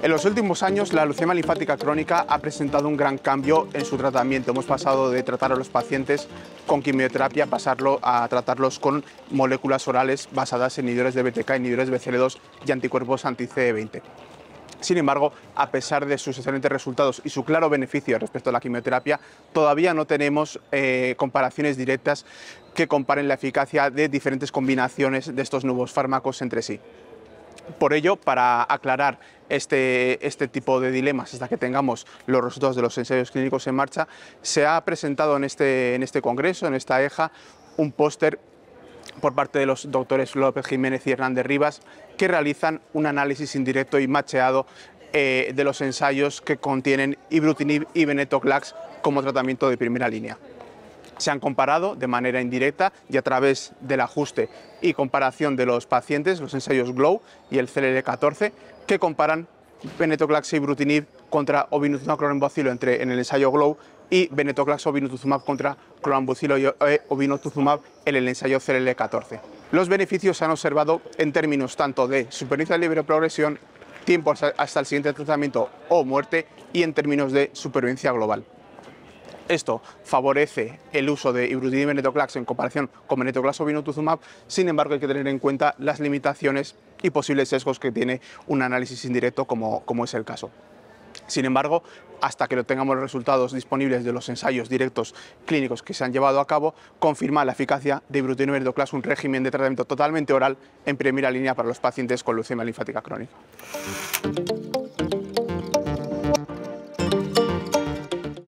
En los últimos años, la leucemia linfática crónica ha presentado un gran cambio en su tratamiento. Hemos pasado de tratar a los pacientes con quimioterapia a, pasarlo, a tratarlos con moléculas orales basadas en inhibidores de BTK, inhibidores BCL2 y anticuerpos anti-CD20. Sin embargo, a pesar de sus excelentes resultados y su claro beneficio respecto a la quimioterapia, todavía no tenemos eh, comparaciones directas que comparen la eficacia de diferentes combinaciones de estos nuevos fármacos entre sí. Por ello, para aclarar este, este, tipo de dilemas hasta que tengamos los resultados de los ensayos clínicos en marcha, se ha presentado en este, este congreso, en esta EJA, un póster por parte de los doctores López Jiménez y Hernández Rivas, que realizan un análisis indirecto y macheado eh, de los ensayos que contienen ibrutinib y venetoclax como tratamiento de primera línea se han comparado de manera indirecta y a través del ajuste y comparación de los pacientes, los ensayos GLOW y el CLL14, que comparan venetoclax y brutinib contra ovinutuzumab clorambucilo entre en el ensayo GLOW y venetoclax ovinutuzumab contra Clorambucilo y eh, ovinutuzumab en el ensayo CLL14. Los beneficios se han observado en términos tanto de supervivencia libre de progresión, tiempo hasta el siguiente tratamiento o muerte y en términos de supervivencia global. Esto favorece el uso de ibrutinib en comparación con venetoclax o vinotuzumab, sin embargo hay que tener en cuenta las limitaciones y posibles sesgos que tiene un análisis indirecto como, es el caso. Sin embargo, hasta que no tengamos los resultados disponibles de los ensayos directos clínicos que se han llevado a cabo, confirma la eficacia de ibrutino un régimen de tratamiento totalmente oral en primera línea para los pacientes con leucemia linfática crónica.